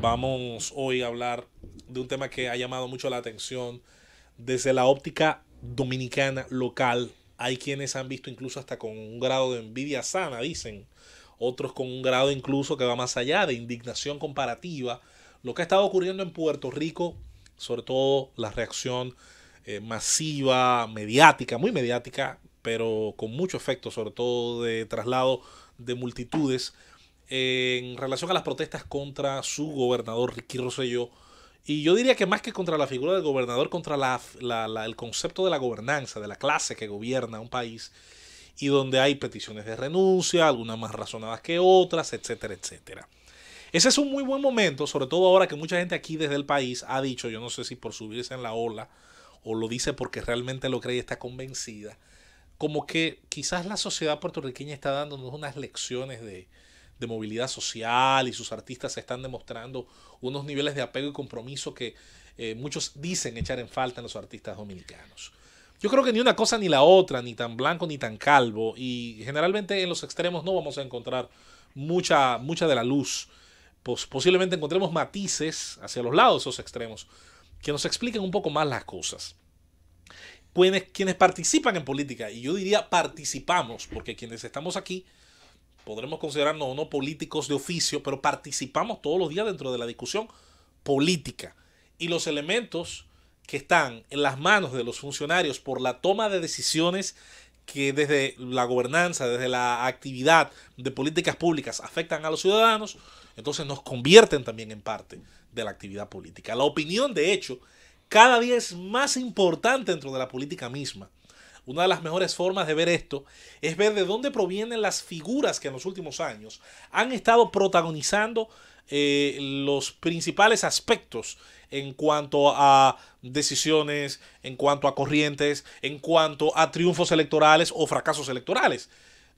Vamos hoy a hablar de un tema que ha llamado mucho la atención desde la óptica dominicana local. Hay quienes han visto incluso hasta con un grado de envidia sana, dicen. Otros con un grado incluso que va más allá de indignación comparativa. Lo que ha estado ocurriendo en Puerto Rico, sobre todo la reacción eh, masiva, mediática, muy mediática, pero con mucho efecto, sobre todo de traslado de multitudes en relación a las protestas contra su gobernador Ricky Rosselló. Y yo diría que más que contra la figura del gobernador, contra el concepto de la gobernanza, de la clase que gobierna un país, y donde hay peticiones de renuncia, algunas más razonadas que otras, etcétera, etcétera. Ese es un muy buen momento, sobre todo ahora que mucha gente aquí desde el país ha dicho, yo no sé si por subirse en la ola o lo dice porque realmente lo cree y está convencida, como que quizás la sociedad puertorriqueña está dándonos unas lecciones de, de movilidad social y sus artistas están demostrando unos niveles de apego y compromiso que eh, muchos dicen echar en falta en los artistas dominicanos. Yo creo que ni una cosa ni la otra, ni tan blanco ni tan calvo, y generalmente en los extremos no vamos a encontrar mucha, mucha de la luz. posiblemente encontremos matices hacia los lados de esos extremos que nos expliquen un poco más las cosas. Quienes, quienes participan en política, y yo diría participamos, porque quienes estamos aquí podremos considerarnos o no políticos de oficio, pero participamos todos los días dentro de la discusión política. Y los elementos que están en las manos de los funcionarios por la toma de decisiones que desde la gobernanza, desde la actividad de políticas públicas afectan a los ciudadanos, entonces nos convierten también en parte de la actividad política. La opinión, de hecho, cada día es más importante dentro de la política misma, una de las mejores formas de ver esto es ver de dónde provienen las figuras que en los últimos años han estado protagonizando eh, los principales aspectos en cuanto a decisiones, en cuanto a corrientes, en cuanto a triunfos electorales o fracasos electorales.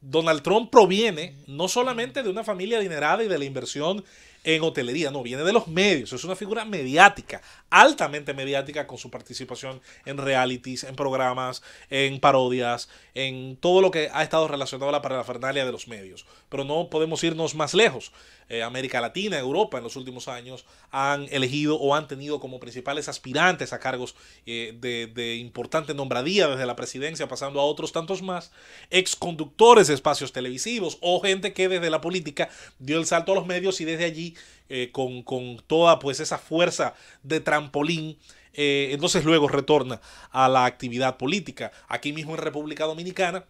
Donald Trump proviene no solamente de una familia adinerada y de la inversión en hotelería, no, viene de los medios, es una figura mediática, altamente mediática con su participación en realities, en programas, en parodias, en todo lo que ha estado relacionado a la parafernalia de los medios. Pero no podemos irnos más lejos. Eh, América Latina, Europa en los últimos años han elegido o han tenido como principales aspirantes a cargos eh, de, de importante nombradía desde la presidencia, pasando a otros tantos más, exconductores de espacios televisivos o gente que desde la política dio el salto a los medios y desde allí eh, con, toda pues esa fuerza de trampolín. Eh, entonces luego retorna a la actividad política. Aquí mismo en República Dominicana,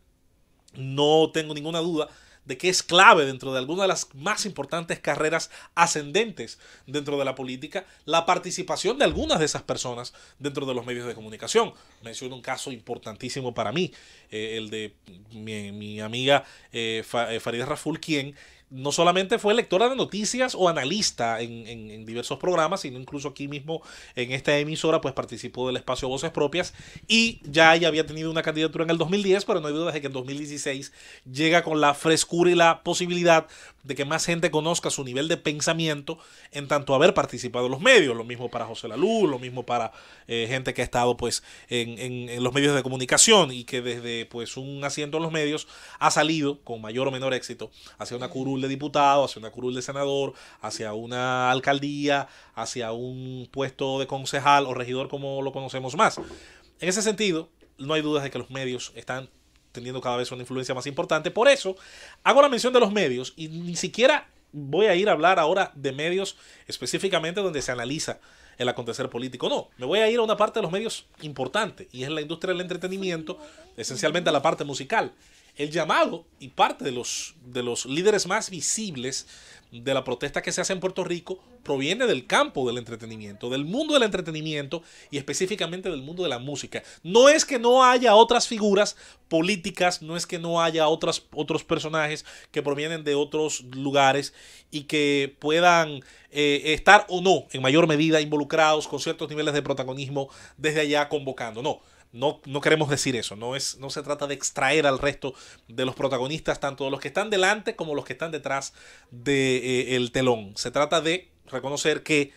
no tengo ninguna duda de que es clave dentro de alguna de las más importantes carreras ascendentes dentro de la política, la participación de algunas de esas personas dentro de los medios de comunicación. Menciono un caso importantísimo para mí, eh, el de mi, amiga eh, Farida Raful, quien no solamente fue lectora de noticias o analista en, diversos programas, sino incluso aquí mismo en esta emisora, pues participó del espacio Voces Propias y ya ella había tenido una candidatura en el 2010, pero no hay duda de que en 2016 llega con la frescura y la posibilidad de que más gente conozca su nivel de pensamiento en tanto haber participado en los medios, lo mismo para José Lalú, lo mismo para eh, gente que ha estado pues en, en los medios de comunicación y que desde pues un asiento en los medios ha salido con mayor o menor éxito hacia una curul de diputado, hacia una curul de senador, hacia una alcaldía, hacia un puesto de concejal o regidor como lo conocemos más. En ese sentido, no hay dudas de que los medios están teniendo cada vez una influencia más importante. Por eso, hago la mención de los medios y ni siquiera voy a ir a hablar ahora de medios específicamente donde se analiza el acontecer político. No, me voy a ir a una parte de los medios importante y es la industria del entretenimiento, esencialmente a la parte musical el llamado y parte de los, de los líderes más visibles de la protesta que se hace en Puerto Rico proviene del campo del entretenimiento, del mundo del entretenimiento y específicamente del mundo de la música. No es que no haya otras figuras políticas, no es que no haya otras, otros personajes que provienen de otros lugares y que puedan eh, estar o no en mayor medida involucrados con ciertos niveles de protagonismo desde allá convocando. No, no, no queremos decir eso, no, es, no se trata de extraer al resto de los protagonistas, tanto los que están delante como los que están detrás del de, eh, el telón. Se trata de reconocer que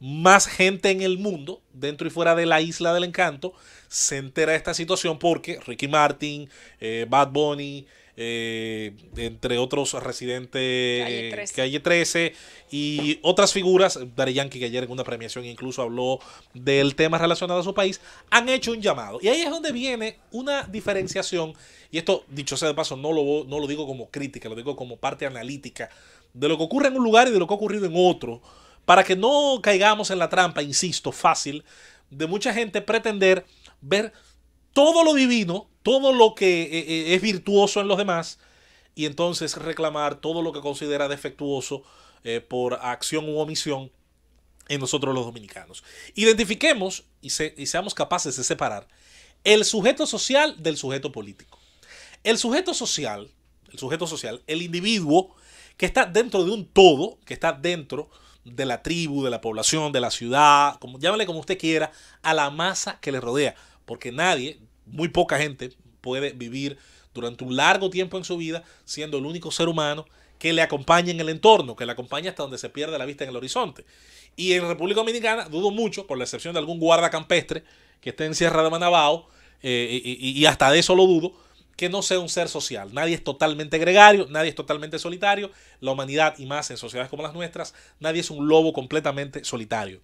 más gente en el mundo, dentro y fuera de la isla del encanto, se entera de esta situación porque Ricky Martin, eh, Bad Bunny, eh, entre otros residentes de calle 13. Eh, y otras figuras, Dari Yankee que ayer en una premiación incluso habló del tema relacionado a su país, han hecho un llamado. Y ahí es donde viene una diferenciación, y esto dicho sea de paso, no lo, no lo digo como crítica, lo digo como parte analítica de lo que ocurre en un lugar y de lo que ha ocurrido en otro para que no caigamos en la trampa, insisto, fácil, de mucha gente pretender ver todo lo divino, todo lo que eh, eh, es virtuoso en los demás, y entonces reclamar todo lo que considera defectuoso eh, por acción u omisión en nosotros los dominicanos. Identifiquemos y, y seamos capaces de separar el sujeto social del sujeto político. El sujeto social, el sujeto social, el individuo que está dentro de un todo, que está dentro de la tribu, de la población, de la ciudad, como, llámale como usted quiera, a la masa que le rodea. Porque nadie, muy poca gente, puede vivir durante un largo tiempo en su vida siendo el único ser humano que le acompañe en el entorno, que le acompaña hasta donde se pierde la vista en el horizonte. Y en República Dominicana, dudo mucho, por la excepción de algún guarda campestre que esté en Sierra de Manabao, eh, y, hasta de eso lo dudo, que no sea un ser social. Nadie es totalmente gregario, nadie es totalmente solitario. La humanidad, y más en sociedades como las nuestras, nadie es un lobo completamente solitario.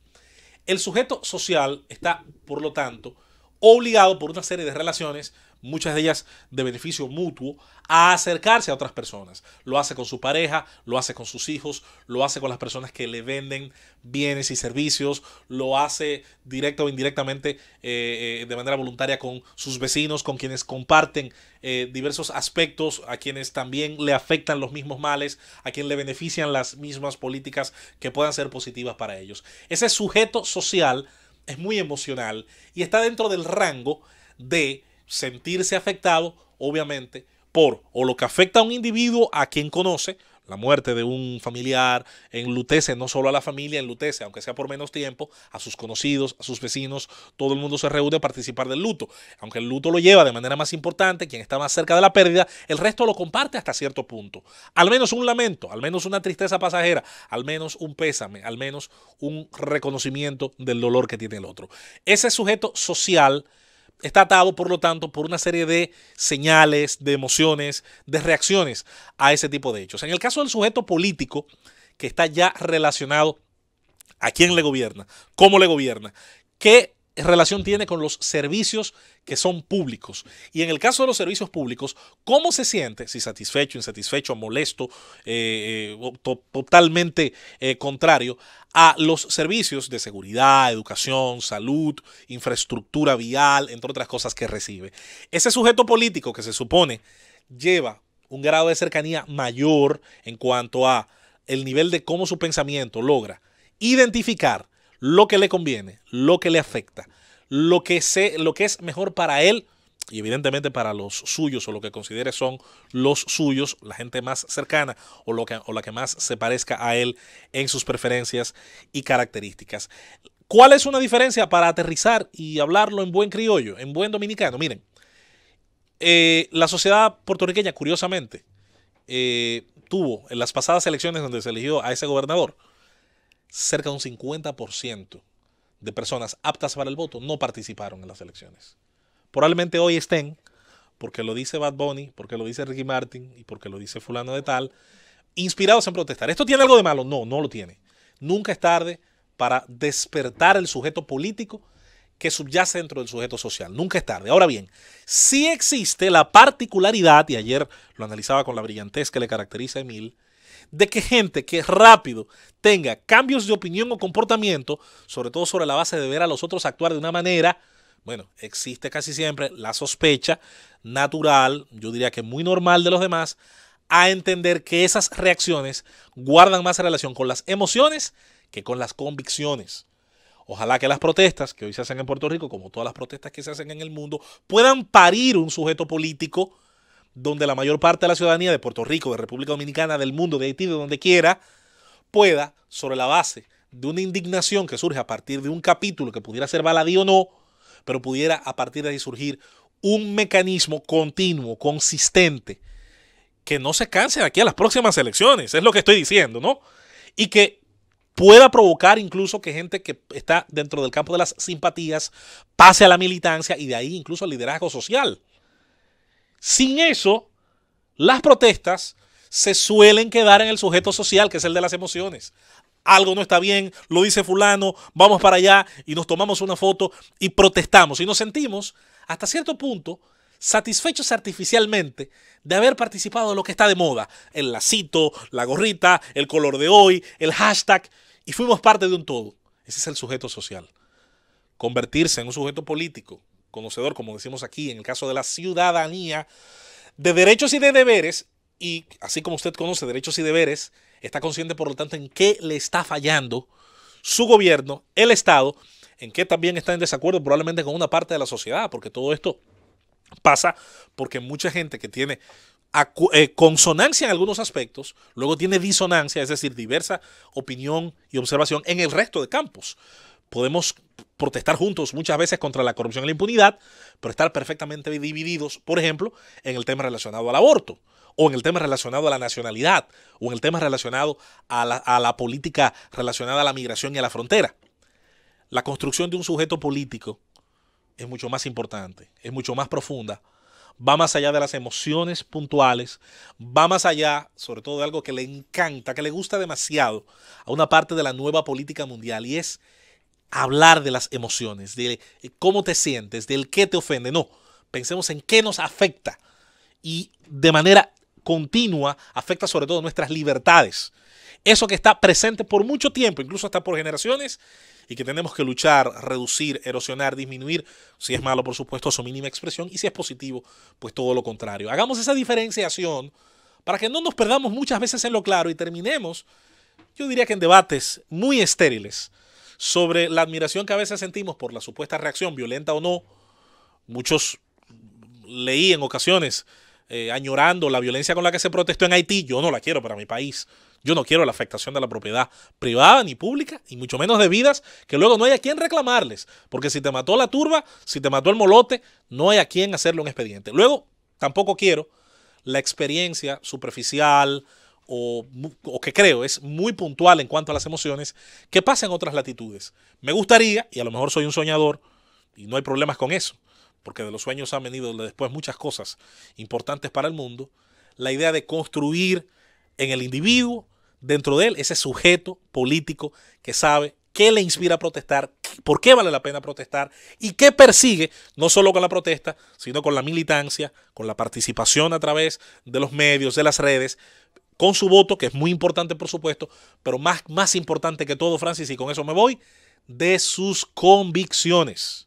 El sujeto social está, por lo tanto, obligado por una serie de relaciones muchas de ellas de beneficio mutuo, a acercarse a otras personas. Lo hace con su pareja, lo hace con sus hijos, lo hace con las personas que le venden bienes y servicios, lo hace directo o indirectamente eh, eh, de manera voluntaria con sus vecinos, con quienes comparten eh, diversos aspectos, a quienes también le afectan los mismos males, a quienes le benefician las mismas políticas que puedan ser positivas para ellos. Ese sujeto social es muy emocional y está dentro del rango de sentirse afectado, obviamente, por o lo que afecta a un individuo a quien conoce, la muerte de un familiar, enlutece no solo a la familia, enlutece, aunque sea por menos tiempo, a sus conocidos, a sus vecinos, todo el mundo se reúne a participar del luto. Aunque el luto lo lleva de manera más importante, quien está más cerca de la pérdida, el resto lo comparte hasta cierto punto. Al menos un lamento, al menos una tristeza pasajera, al menos un pésame, al menos un reconocimiento del dolor que tiene el otro. Ese sujeto social está atado, por lo tanto, por una serie de señales, de emociones, de reacciones a ese tipo de hechos. En el caso del sujeto político, que está ya relacionado a quién le gobierna, cómo le gobierna, qué relación tiene con los servicios que son públicos. Y en el caso de los servicios públicos, ¿cómo se siente? Si satisfecho, insatisfecho, molesto, eh, eh, totalmente eh, contrario a los servicios de seguridad, educación, salud, infraestructura vial, entre otras cosas que recibe. Ese sujeto político que se supone lleva un grado de cercanía mayor en cuanto a el nivel de cómo su pensamiento logra identificar lo que le conviene, lo que le afecta, lo que, lo que es mejor para él y evidentemente para los suyos o lo que considere son los suyos, la gente más cercana o, lo que, o la que más se parezca a él en sus preferencias y características. ¿Cuál es una diferencia para aterrizar y hablarlo en buen criollo, en buen dominicano? Miren, eh, la sociedad puertorriqueña, curiosamente, eh, tuvo en las pasadas elecciones donde se eligió a ese gobernador, cerca de un 50% de personas aptas para el voto no participaron en las elecciones. Probablemente hoy estén, porque lo dice Bad Bunny, porque lo dice Ricky Martin y porque lo dice fulano de tal, inspirados en protestar. ¿Esto tiene algo de malo? No, no lo tiene. Nunca es tarde para despertar el sujeto político que subyace dentro del sujeto social. Nunca es tarde. Ahora bien, sí existe la particularidad, y ayer lo analizaba con la brillantez que le caracteriza a Emil, de que gente que rápido tenga cambios de opinión o comportamiento, sobre todo sobre la base de ver a los otros actuar de una manera, bueno, existe casi siempre la sospecha natural, yo diría que muy normal de los demás, a entender que esas reacciones guardan más relación con las emociones que con las convicciones. Ojalá que las protestas que hoy se hacen en Puerto Rico, como todas las protestas que se hacen en el mundo, puedan parir un sujeto político donde la mayor parte de la ciudadanía de Puerto Rico, de República Dominicana, del mundo, de Haití, de donde quiera, pueda, sobre la base de una indignación que surge a partir de un capítulo que pudiera ser baladí o no, pero pudiera a partir de ahí surgir un mecanismo continuo, consistente, que no se canse de aquí a las próximas elecciones, es lo que estoy diciendo, ¿no? Y que pueda provocar incluso que gente que está dentro del campo de las simpatías pase a la militancia y de ahí incluso al liderazgo social. Sin eso, las protestas se suelen quedar en el sujeto social, que es el de las emociones. Algo no está bien, lo dice fulano, vamos para allá y nos tomamos una foto y protestamos y nos sentimos hasta cierto punto satisfechos artificialmente de haber participado de lo que está de moda, el lacito, la gorrita, el color de hoy, el hashtag, y fuimos parte de un todo. Ese es el sujeto social. Convertirse en un sujeto político conocedor, como decimos aquí, en el caso de la ciudadanía, de derechos y de deberes, y así como usted conoce derechos y deberes, está consciente, por lo tanto, en qué le está fallando su gobierno, el Estado, en qué también está en desacuerdo probablemente con una parte de la sociedad, porque todo esto pasa porque mucha gente que tiene eh, consonancia en algunos aspectos, luego tiene disonancia, es decir, diversa opinión y observación en el resto de campos. Podemos protestar juntos muchas veces contra la corrupción y la impunidad, pero estar perfectamente divididos, por ejemplo, en el tema relacionado al aborto, o en el tema relacionado a la nacionalidad, o en el tema relacionado a la, a la política relacionada a la migración y a la frontera. La construcción de un sujeto político es mucho más importante, es mucho más profunda, va más allá de las emociones puntuales, va más allá, sobre todo, de algo que le encanta, que le gusta demasiado a una parte de la nueva política mundial, y es hablar de las emociones, de cómo te sientes, del qué te ofende. No, pensemos en qué nos afecta. Y de manera continua afecta sobre todo nuestras libertades. Eso que está presente por mucho tiempo, incluso hasta por generaciones, y que tenemos que luchar, reducir, erosionar, disminuir, si es malo, por supuesto, su mínima expresión, y si es positivo, pues todo lo contrario. Hagamos esa diferenciación para que no nos perdamos muchas veces en lo claro y terminemos, yo diría que en debates muy estériles, sobre la admiración que a veces sentimos por la supuesta reacción, violenta o no. Muchos leí en ocasiones eh, añorando la violencia con la que se protestó en Haití. Yo no la quiero para mi país. Yo no quiero la afectación de la propiedad privada ni pública, y mucho menos de vidas, que luego no hay a quien reclamarles. Porque si te mató la turba, si te mató el molote, no hay a quien hacerle un expediente. Luego, tampoco quiero la experiencia superficial, o, que creo es muy puntual en cuanto a las emociones, que pasa en otras latitudes. Me gustaría, y a lo mejor soy un soñador, y no hay problemas con eso, porque de los sueños han venido después muchas cosas importantes para el mundo, la idea de construir en el individuo, dentro de él, ese sujeto político que sabe qué le inspira a protestar, por qué vale la pena protestar y qué persigue, no solo con la protesta, sino con la militancia, con la participación a través de los medios, de las redes, con su voto, que es muy importante por supuesto, pero más, más importante que todo, Francis, y con eso me voy, de sus convicciones.